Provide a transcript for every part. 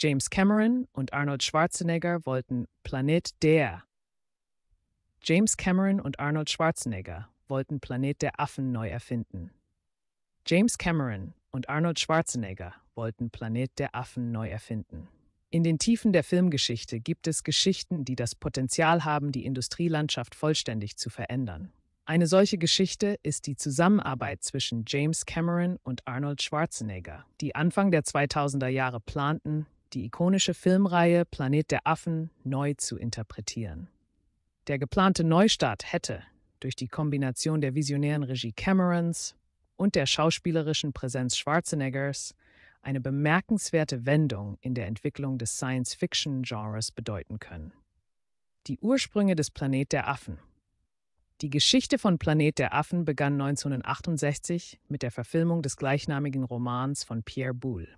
James Cameron und Arnold Schwarzenegger wollten Planet der. James Cameron und Arnold Schwarzenegger wollten Planet der Affen neu erfinden. James Cameron und Arnold Schwarzenegger wollten Planet der Affen neu erfinden. In den Tiefen der Filmgeschichte gibt es Geschichten, die das Potenzial haben, die Industrielandschaft vollständig zu verändern. Eine solche Geschichte ist die Zusammenarbeit zwischen James Cameron und Arnold Schwarzenegger, die Anfang der 2000er Jahre planten, die ikonische Filmreihe Planet der Affen neu zu interpretieren. Der geplante Neustart hätte, durch die Kombination der visionären Regie Camerons und der schauspielerischen Präsenz Schwarzeneggers, eine bemerkenswerte Wendung in der Entwicklung des Science-Fiction-Genres bedeuten können. Die Ursprünge des Planet der Affen. Die Geschichte von Planet der Affen begann 1968 mit der Verfilmung des gleichnamigen Romans von Pierre Boulle.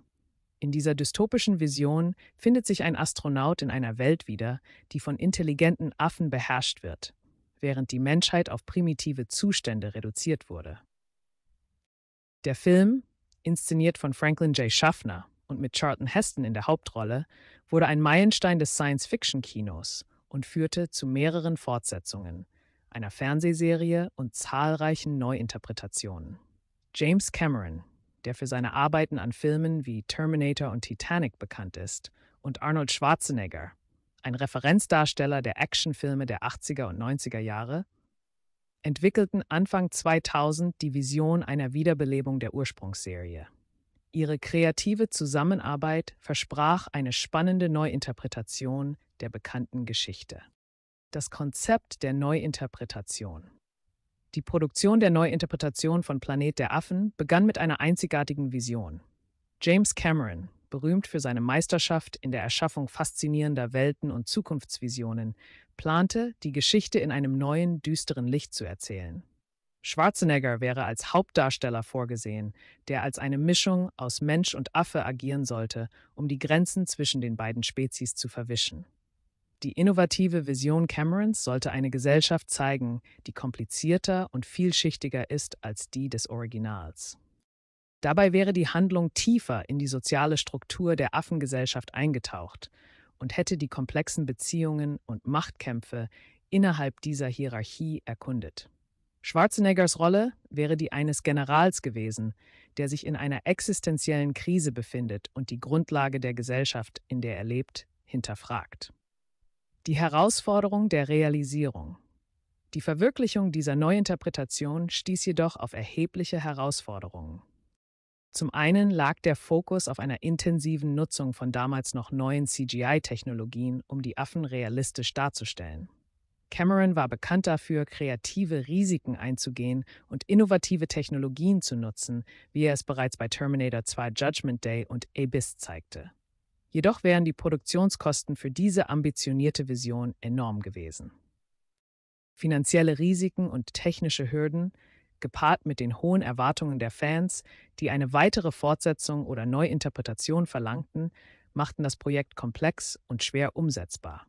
In dieser dystopischen Vision findet sich ein Astronaut in einer Welt wieder, die von intelligenten Affen beherrscht wird, während die Menschheit auf primitive Zustände reduziert wurde. Der Film, inszeniert von Franklin J. Schaffner und mit Charlton Heston in der Hauptrolle, wurde ein Meilenstein des Science-Fiction-Kinos und führte zu mehreren Fortsetzungen, einer Fernsehserie und zahlreichen Neuinterpretationen. James Cameron der für seine Arbeiten an Filmen wie Terminator und Titanic bekannt ist, und Arnold Schwarzenegger, ein Referenzdarsteller der Actionfilme der 80er und 90er Jahre, entwickelten Anfang 2000 die Vision einer Wiederbelebung der Ursprungsserie. Ihre kreative Zusammenarbeit versprach eine spannende Neuinterpretation der bekannten Geschichte. Das Konzept der Neuinterpretation. Die Produktion der Neuinterpretation von Planet der Affen begann mit einer einzigartigen Vision. James Cameron, berühmt für seine Meisterschaft in der Erschaffung faszinierender Welten und Zukunftsvisionen, plante, die Geschichte in einem neuen, düsteren Licht zu erzählen. Schwarzenegger wäre als Hauptdarsteller vorgesehen, der als eine Mischung aus Mensch und Affe agieren sollte, um die Grenzen zwischen den beiden Spezies zu verwischen. Die innovative Vision Camerons sollte eine Gesellschaft zeigen, die komplizierter und vielschichtiger ist als die des Originals. Dabei wäre die Handlung tiefer in die soziale Struktur der Affengesellschaft eingetaucht und hätte die komplexen Beziehungen und Machtkämpfe innerhalb dieser Hierarchie erkundet. Schwarzeneggers Rolle wäre die eines Generals gewesen, der sich in einer existenziellen Krise befindet und die Grundlage der Gesellschaft, in der er lebt, hinterfragt. Die Herausforderung der Realisierung. Die Verwirklichung dieser Neuinterpretation stieß jedoch auf erhebliche Herausforderungen. Zum einen lag der Fokus auf einer intensiven Nutzung von damals noch neuen CGI-Technologien, um die Affen realistisch darzustellen. Cameron war bekannt dafür, kreative Risiken einzugehen und innovative Technologien zu nutzen, wie er es bereits bei Terminator 2 Judgment Day und Abyss zeigte. Jedoch wären die Produktionskosten für diese ambitionierte Vision enorm gewesen. Finanzielle Risiken und technische Hürden, gepaart mit den hohen Erwartungen der Fans, die eine weitere Fortsetzung oder Neuinterpretation verlangten, machten das Projekt komplex und schwer umsetzbar.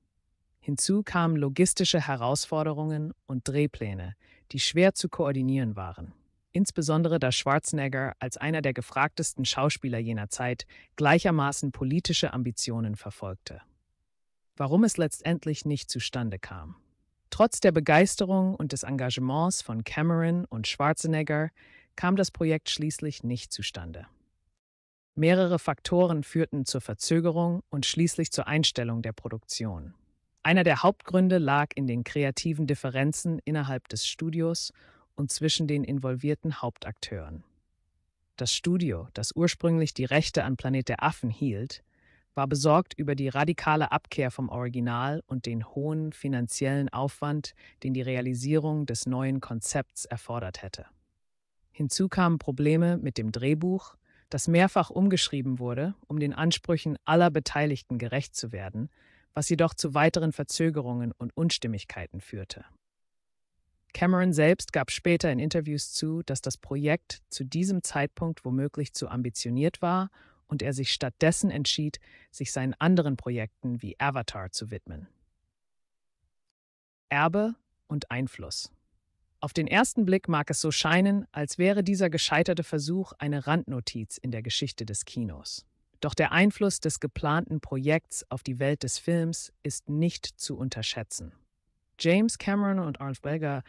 Hinzu kamen logistische Herausforderungen und Drehpläne, die schwer zu koordinieren waren insbesondere da Schwarzenegger als einer der gefragtesten Schauspieler jener Zeit gleichermaßen politische Ambitionen verfolgte. Warum es letztendlich nicht zustande kam. Trotz der Begeisterung und des Engagements von Cameron und Schwarzenegger kam das Projekt schließlich nicht zustande. Mehrere Faktoren führten zur Verzögerung und schließlich zur Einstellung der Produktion. Einer der Hauptgründe lag in den kreativen Differenzen innerhalb des Studios und zwischen den involvierten Hauptakteuren. Das Studio, das ursprünglich die Rechte an Planet der Affen hielt, war besorgt über die radikale Abkehr vom Original und den hohen finanziellen Aufwand, den die Realisierung des neuen Konzepts erfordert hätte. Hinzu kamen Probleme mit dem Drehbuch, das mehrfach umgeschrieben wurde, um den Ansprüchen aller Beteiligten gerecht zu werden, was jedoch zu weiteren Verzögerungen und Unstimmigkeiten führte. Cameron selbst gab später in Interviews zu, dass das Projekt zu diesem Zeitpunkt womöglich zu ambitioniert war und er sich stattdessen entschied, sich seinen anderen Projekten wie Avatar zu widmen. Erbe und Einfluss. Auf den ersten Blick mag es so scheinen, als wäre dieser gescheiterte Versuch eine Randnotiz in der Geschichte des Kinos. Doch der Einfluss des geplanten Projekts auf die Welt des Films ist nicht zu unterschätzen. James Cameron und Arnold Berger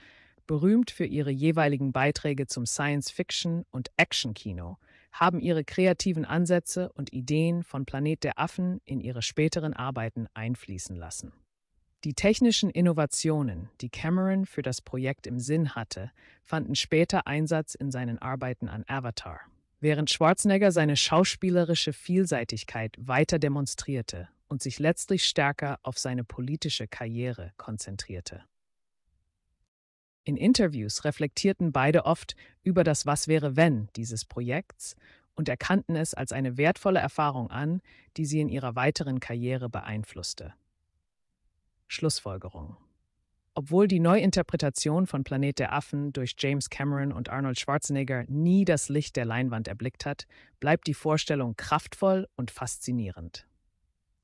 berühmt für ihre jeweiligen Beiträge zum Science-Fiction- und Action-Kino, haben ihre kreativen Ansätze und Ideen von Planet der Affen in ihre späteren Arbeiten einfließen lassen. Die technischen Innovationen, die Cameron für das Projekt im Sinn hatte, fanden später Einsatz in seinen Arbeiten an Avatar. Während Schwarzenegger seine schauspielerische Vielseitigkeit weiter demonstrierte und sich letztlich stärker auf seine politische Karriere konzentrierte. In Interviews reflektierten beide oft über das Was wäre wenn dieses Projekts und erkannten es als eine wertvolle Erfahrung an, die sie in ihrer weiteren Karriere beeinflusste. Schlussfolgerung. Obwohl die Neuinterpretation von Planet der Affen durch James Cameron und Arnold Schwarzenegger nie das Licht der Leinwand erblickt hat, bleibt die Vorstellung kraftvoll und faszinierend.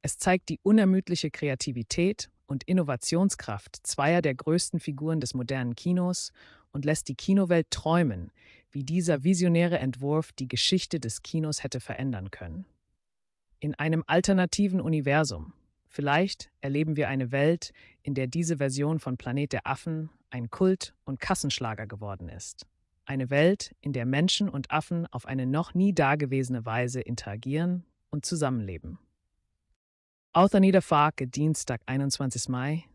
Es zeigt die unermüdliche Kreativität und Innovationskraft zweier der größten Figuren des modernen Kinos und lässt die Kinowelt träumen, wie dieser visionäre Entwurf die Geschichte des Kinos hätte verändern können. In einem alternativen Universum, vielleicht erleben wir eine Welt, in der diese Version von Planet der Affen ein Kult und Kassenschlager geworden ist. Eine Welt, in der Menschen und Affen auf eine noch nie dagewesene Weise interagieren und zusammenleben. Außer Niederfark, Dienstag, 21. Mai